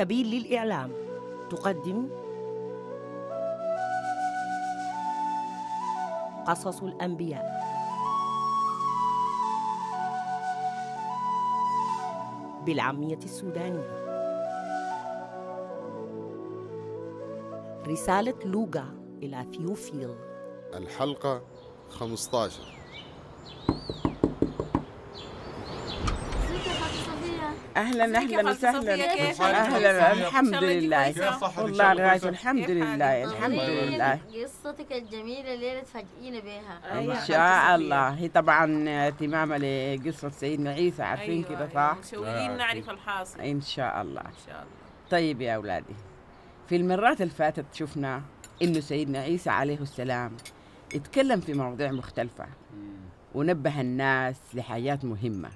سبيل للإعلام تقدم قصص الأنبياء بالعامية السودانية رسالة لوغا إلى ثيوفيل الحلقة 15 اهلا اهلا وسهلا اهلا الحمد لله والله الغاية الحمد لله الحمد لله قصتك الجميله اللي تفاجئينا بها ان شاء الله هي طبعا اهتمامها لقصه سيدنا عيسى عارفين أيوة، كده أيوة. صح؟ مشولين آه، نعرف الحاصل ان شاء الله ان شاء الله طيب يا اولادي في المرات اللي فاتت شفنا انه سيدنا عيسى عليه السلام اتكلم في مواضيع مختلفه ونبه الناس لحاجات مهمه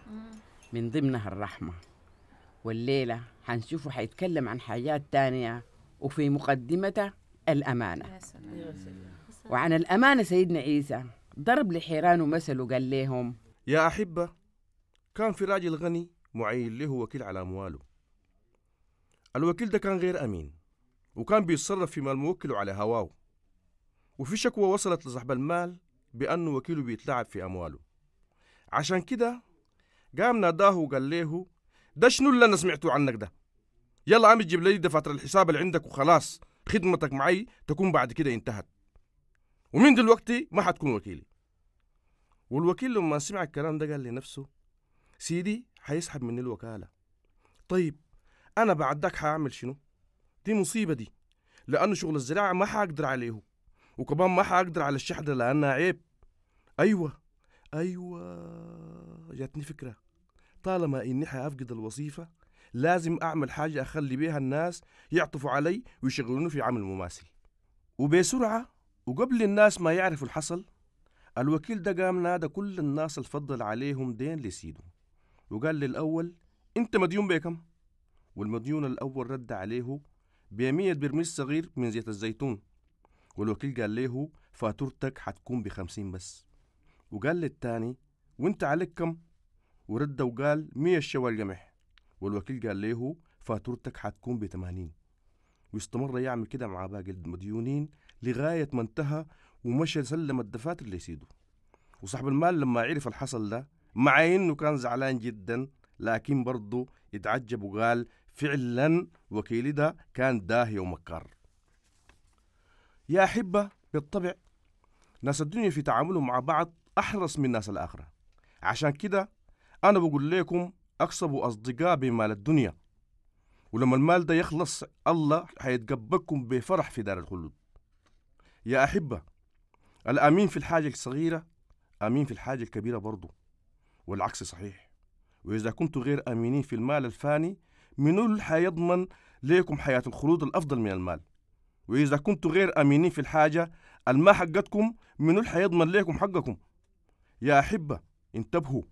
من ضمنها الرحمه والليلة حنشوفه حيتكلم عن حاجات تانية وفي مقدمته الأمانة وعن الأمانة سيدنا عيسى ضرب لحيران ومثل وقال لهم يا أحبة كان في راجل غني معين له وكيل على أمواله الوكيل ده كان غير أمين وكان بيتصرف في مال موكله على هواه وفي شكوى وصلت لصاحب المال بأنه وكيله بيتلاعب في أمواله عشان كده قام ناداه وقال له ده شنو اللي انا سمعته عنك ده يلا عم تجيب لي دفاتر الحساب اللي عندك وخلاص خدمتك معي تكون بعد كده انتهت ومن دلوقتي ما حتكون وكيلي والوكيل لما سمع الكلام ده قال لنفسه سيدي حيسحب مني الوكالة طيب أنا بعد حاعمل شنو؟ دي مصيبة دي لأنه شغل الزراعة ما حقدر عليه وكمان ما حقدر على الشحدة لأنها عيب أيوة أيوة جاتني فكرة طالما اني حافقد الوظيفه لازم اعمل حاجه اخلي بيها الناس يعطفوا علي ويشغلوني في عمل مماثل وبسرعه وقبل الناس ما يعرفوا الحصل الوكيل ده قام نادى كل الناس الفضل عليهم دين لسيده وقال للأول أنت مديون بكم؟ والمديون الأول رد عليه بمية برميل صغير من زيت الزيتون والوكيل قال له فاتورتك حتكون بخمسين بس وقال للتاني وانت عليك كم؟ ورد وقال مية الشوى القمح والوكيل قال له فاتورتك حتكون بثمانين واستمر يعمل كده مع باقي المديونين لغاية ما انتهى ومشى سلم الدفاتر لسيده وصاحب المال لما عرف الحصل ده مع انه كان زعلان جدا لكن برضه اتعجب وقال فعلا وكيلي ده كان داهية ومكار يا أحبة بالطبع ناس الدنيا في تعاملهم مع بعض أحرص من ناس الآخرة عشان كده أنا بقول لكم أكسبوا أصدقاء بمال الدنيا ولما المال ده يخلص الله هيتقبلكم بفرح في دار الخلود يا أحبة الأمين في الحاجة الصغيرة أمين في الحاجة الكبيرة برضه والعكس صحيح وإذا كنتم غير أمينين في المال الفاني من اللي حيضمن ليكم حياة الخلود الأفضل من المال وإذا كنتم غير أمينين في الحاجة الما حقتكم من اللي حيضمن ليكم حقكم يا أحبة انتبهوا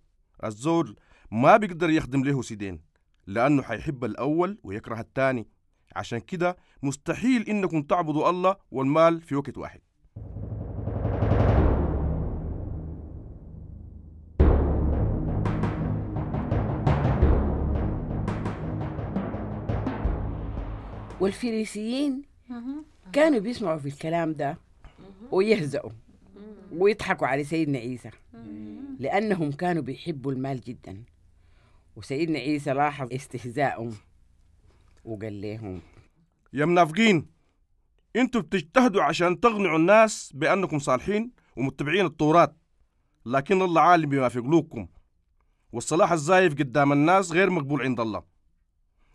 الزول ما بيقدر يخدم له سيدين لأنه حيحب الأول ويكره التاني عشان كده مستحيل إنكم تعبدوا الله والمال في وقت واحد والفريسيين كانوا بيسمعوا في الكلام ده ويهزأوا ويضحكوا على سيدنا عيسى لأنهم كانوا بيحبوا المال جدا وسيدنا عيسى لاحظ استهزاءهم وقال لهم يا منافقين انتوا بتجتهدوا عشان تقنعوا الناس بأنكم صالحين ومتبعين التوراة لكن الله عالم بما في قلوبكم والصلاح الزايف قدام الناس غير مقبول عند الله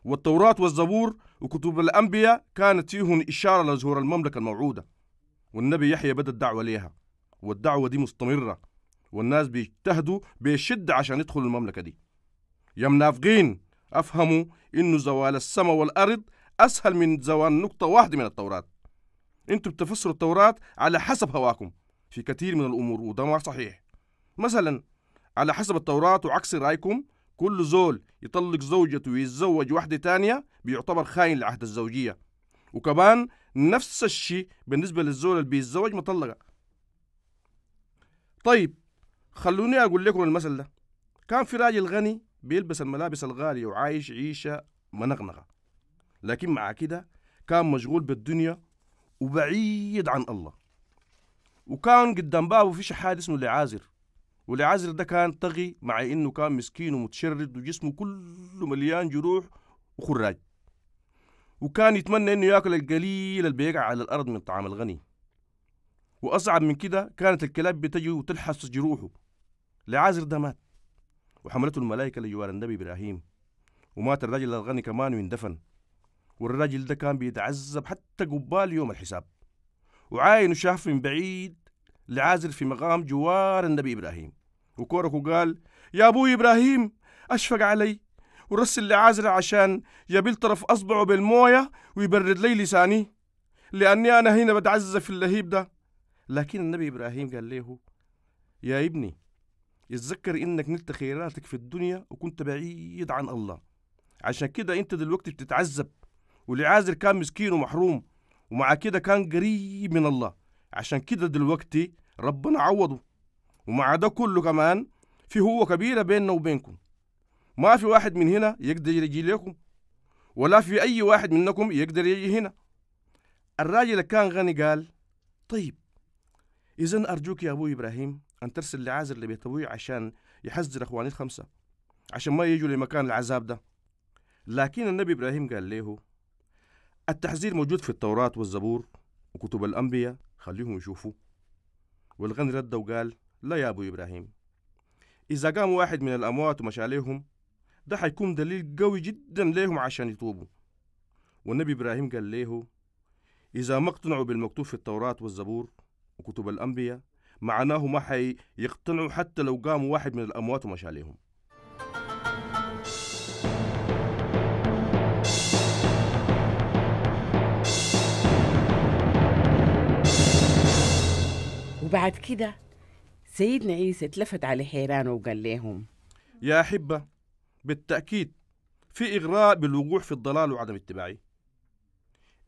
والتوراة والزبور وكتب الأنبياء كانت فيهم إشارة لظهور المملكة الموعودة والنبي يحيى بدأ الدعوة ليها والدعوة دي مستمرة والناس بيجتهدوا بشدة عشان يدخلوا المملكة دي يا منافقين أفهموا إنه زوال السماء والأرض أسهل من زوال نقطة واحدة من التوراة أنتوا بتفسروا التوراة على حسب هواكم في كثير من الأمور وده ما صحيح مثلا على حسب التوراة وعكس رأيكم كل زول يطلق زوجته ويتزوج واحدة تانية بيعتبر خاين لعهد الزوجية وكمان نفس الشيء بالنسبة للزول اللي بيتزوج مطلقة طيب خلوني أقول لكم المثل ده كان في راجل غني بيلبس الملابس الغالية وعايش عيشة منغنغة لكن مع كده كان مشغول بالدنيا وبعيد عن الله وكان قدام بابه في شحات اسمه لعازر ولعازر ده كان طغي مع انه كان مسكين ومتشرد وجسمه كله مليان جروح وخراج وكان يتمنى انه ياكل القليل اللي بيقع على الارض من طعام الغني واصعب من كده كانت الكلاب بتجي وتلحس جروحه لعازر ده مات وحملته الملائكة لجوار النبي إبراهيم ومات الراجل الغني كمان ويندفن والراجل ده كان بيتعذب حتى قبال يوم الحساب وعاين وشاف من بعيد لعازر في مقام جوار النبي إبراهيم وكورك وقال يا أبوي إبراهيم أشفق علي ورسل لعازر عشان يبل طرف أصبعه بالموية ويبرد لي لساني لأني أنا هنا بتعذب في اللهيب ده لكن النبي إبراهيم قال له يا ابني يتذكر انك نلت خيراتك في الدنيا وكنت بعيد عن الله عشان كده انت دلوقتي بتتعذب والعازر كان مسكين ومحروم ومع كده كان قريب من الله عشان كده دلوقتي ربنا عوضه ومع ده كله كمان في هو كبيرة بيننا وبينكم ما في واحد من هنا يقدر يجي لكم ولا في أي واحد منكم يقدر يجي هنا الراجل كان غني قال طيب إذا أرجوك يا أبو إبراهيم أن ترسل لعازر لبيتوي عشان يحذر اخواني الخمسة عشان ما يجوا لمكان العذاب ده لكن النبي إبراهيم قال له التحذير موجود في التوراة والزبور وكتب الأنبياء خليهم يشوفوا والغني رد وقال لا يا أبو إبراهيم إذا قام واحد من الأموات ومشى عليهم ده حيكون دليل قوي جدا ليهم عشان يتوبوا والنبي إبراهيم قال له إذا ما اقتنعوا بالمكتوب في التوراة والزبور وكتب الأنبياء معناه ما حيقتنعوا حتى لو قاموا واحد من الأموات وما شاليهم وبعد كده سيدنا عيسى اتلفت على حيرانه وقال لهم يا أحبة بالتأكيد في إغراء بالوقوع في الضلال وعدم اتباعي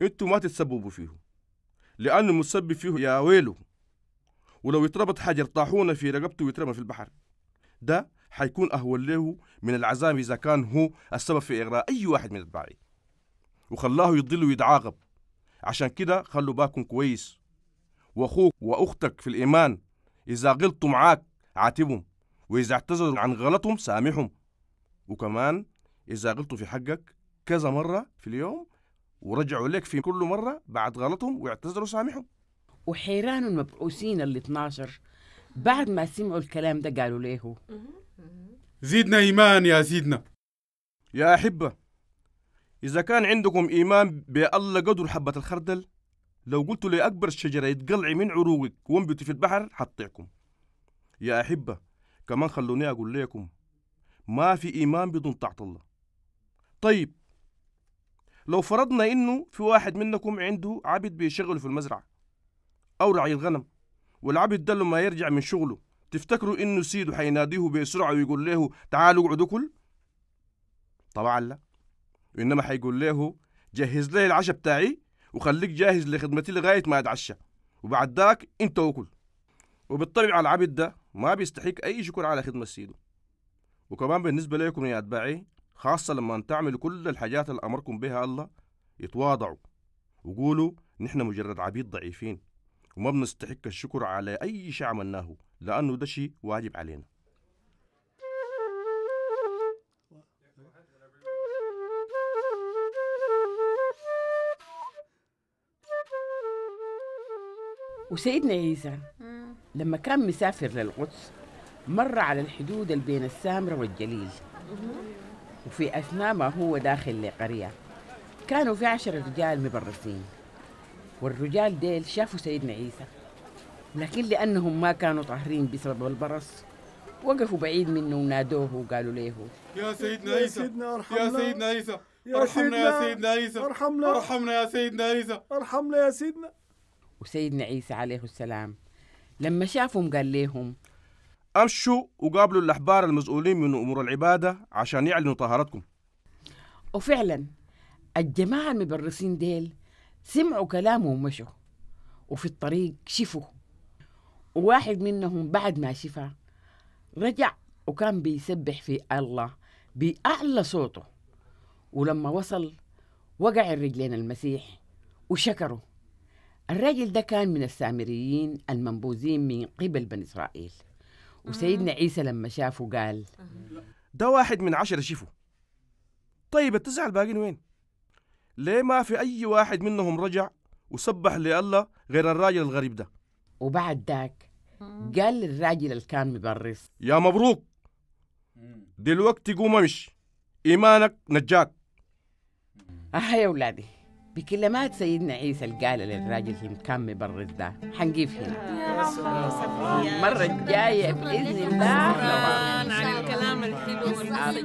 انتوا ما تتسببوا فيه لأنه المسبب فيه يا ويله ولو يتربط حجر طاحونه في رقبته ويترمى في البحر ده حيكون أهون له من العزام إذا كان هو السبب في إغراء أي واحد من أتباعه وخلاه يضل ويتعاقب عشان كده خلوا بالكم كويس وأخوك وأختك في الإيمان إذا غلطوا معاك عاتبهم وإذا اعتذروا عن غلطهم سامحهم وكمان إذا غلطوا في حقك كذا مرة في اليوم ورجعوا لك في كل مرة بعد غلطهم واعتذروا سامحهم وحيران المبعوثين ال 12 بعد ما سمعوا الكلام ده قالوا له زيدنا إيمان يا سيدنا يا أحبة إذا كان عندكم إيمان بالله قدر حبة الخردل لو لي لأكبر الشجرة يتقلعي من عروقك وانبتي في البحر حطيعكم يا أحبة كمان خلوني أقول لكم ما في إيمان بدون طاعة الله طيب لو فرضنا إنه في واحد منكم عنده عبد بيشغله في المزرعة أو رعي الغنم والعبد ده لما يرجع من شغله تفتكروا إنه سيده حيناديه بسرعة ويقول له تعالوا اقعدوا كل طبعا لا وإنما حيقول له جهز لي العشاء بتاعي وخليك جاهز لخدمتي لغاية ما أتعشى وبعد ذاك أنت وكل وبالطبع العبد ده ما بيستحق أي شكر على خدمة سيده وكمان بالنسبة لكم يا أتباعي خاصة لما تعملوا كل الحاجات اللي أمركم بها الله يتواضعوا وقولوا نحن مجرد عبيد ضعيفين وما بنستحق الشكر على أي شيء عملناه لأنه ده شيء واجب علينا وسيدنا عيسى لما كان مسافر للقدس مر على الحدود اللي بين السامرة والجليل وفي أثناء ما هو داخل لقرية كانوا في عشر رجال مبرسين والرجال ديل شافوا سيدنا عيسى لكن لأنهم ما كانوا طاهرين بسبب البرص وقفوا بعيد منه ونادوه وقالوا له يا سيدنا عيسى يا سيدنا عيسى ارحمنا يا سيدنا عيسى ارحمنا ارحمنا يا سيدنا عيسى ارحمنا يا سيدنا وسيدنا عيسى عليه السلام لما شافهم قال لهم امشوا وقابلوا الاحبار المسؤولين من امور العباده عشان يعلنوا طهارتكم وفعلا الجماعه المبرصين ديل سمعوا كلامه ومشوا وفي الطريق شفوا وواحد منهم بعد ما شفى رجع وكان بيسبح في الله بأعلى صوته ولما وصل وقع الرجلين المسيح وشكره الراجل ده كان من السامريين المنبوذين من قبل بني إسرائيل وسيدنا آه. عيسى لما شافه قال آه. ده واحد من عشرة شفوا طيب التسعة الباقين وين؟ ليه ما في أي واحد منهم رجع وسبح لله غير الراجل الغريب ده وبعد ذاك قال للراجل اللي كان مبرص يا مبروك دلوقتي قوم امشي إيمانك نجاك آه يا ولادي بكلمات سيدنا عيسى اللي قال للراجل اللي كان مبرز ده حنقيف هنا المرة الجاية بإذن الله شكرا على الكلام الحلو والمسجد